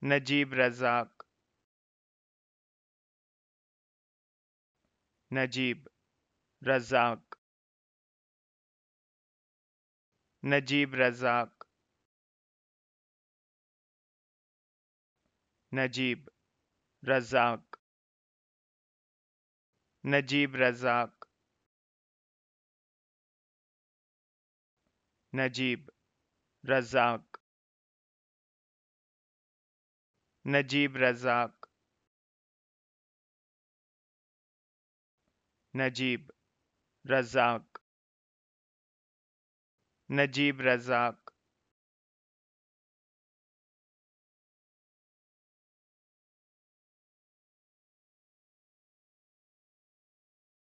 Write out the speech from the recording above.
Najib Razak Najib Razak Najib Razak Najib Razak Najib Razak Najib Razak Najeeb Razzaq Najeeb Razzaq Najeeb Razzaq